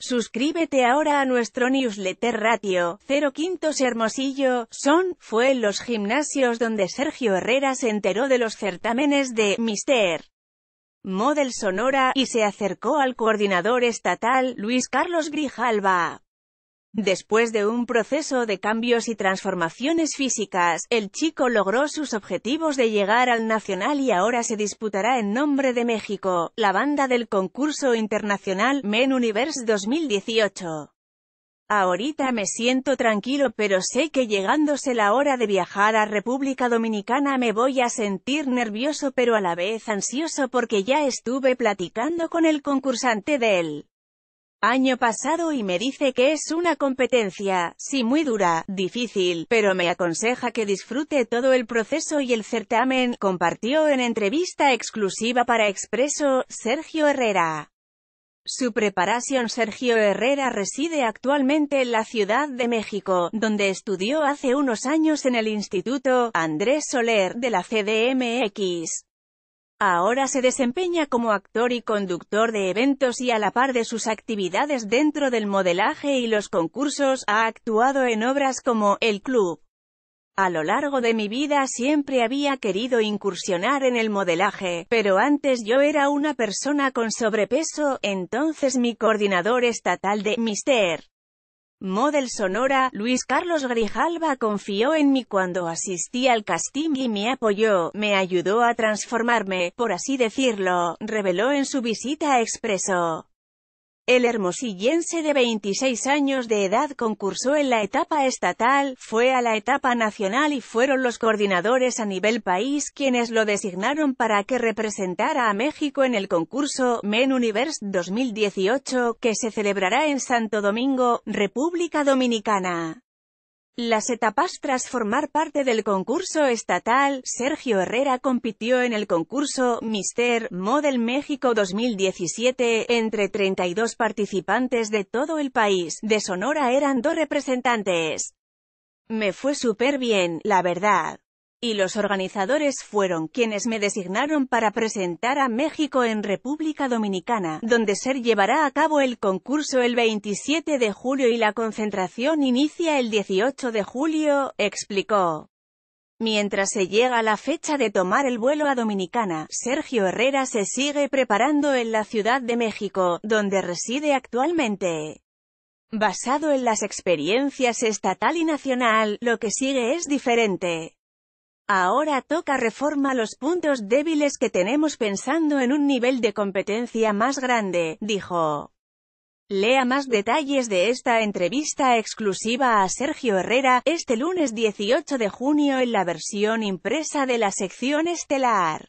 Suscríbete ahora a nuestro newsletter Ratio, 0 Quintos Hermosillo, son, fue en los gimnasios donde Sergio Herrera se enteró de los certámenes de Mister Model Sonora, y se acercó al coordinador estatal, Luis Carlos Grijalva. Después de un proceso de cambios y transformaciones físicas, el chico logró sus objetivos de llegar al Nacional y ahora se disputará en nombre de México, la banda del concurso internacional Men Universe 2018. Ahorita me siento tranquilo pero sé que llegándose la hora de viajar a República Dominicana me voy a sentir nervioso pero a la vez ansioso porque ya estuve platicando con el concursante del año pasado y me dice que es una competencia, sí muy dura, difícil, pero me aconseja que disfrute todo el proceso y el certamen, compartió en entrevista exclusiva para Expreso, Sergio Herrera. Su preparación Sergio Herrera reside actualmente en la Ciudad de México, donde estudió hace unos años en el Instituto Andrés Soler de la CDMX. Ahora se desempeña como actor y conductor de eventos y a la par de sus actividades dentro del modelaje y los concursos, ha actuado en obras como El Club. A lo largo de mi vida siempre había querido incursionar en el modelaje, pero antes yo era una persona con sobrepeso, entonces mi coordinador estatal de Mister. Model Sonora, Luis Carlos Grijalva confió en mí cuando asistí al casting y me apoyó, me ayudó a transformarme, por así decirlo, reveló en su visita a Expreso. El hermosillense de 26 años de edad concursó en la etapa estatal, fue a la etapa nacional y fueron los coordinadores a nivel país quienes lo designaron para que representara a México en el concurso Men Universe 2018, que se celebrará en Santo Domingo, República Dominicana las etapas tras formar parte del concurso estatal, Sergio Herrera compitió en el concurso Mister Model México 2017 entre 32 participantes de todo el país. De Sonora eran dos representantes. Me fue súper bien, la verdad y los organizadores fueron quienes me designaron para presentar a México en República Dominicana, donde SER llevará a cabo el concurso el 27 de julio y la concentración inicia el 18 de julio, explicó. Mientras se llega la fecha de tomar el vuelo a Dominicana, Sergio Herrera se sigue preparando en la Ciudad de México, donde reside actualmente. Basado en las experiencias estatal y nacional, lo que sigue es diferente. Ahora toca reforma los puntos débiles que tenemos pensando en un nivel de competencia más grande, dijo. Lea más detalles de esta entrevista exclusiva a Sergio Herrera, este lunes 18 de junio en la versión impresa de la sección estelar.